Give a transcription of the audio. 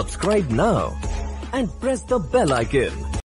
Subscribe now and press the bell icon.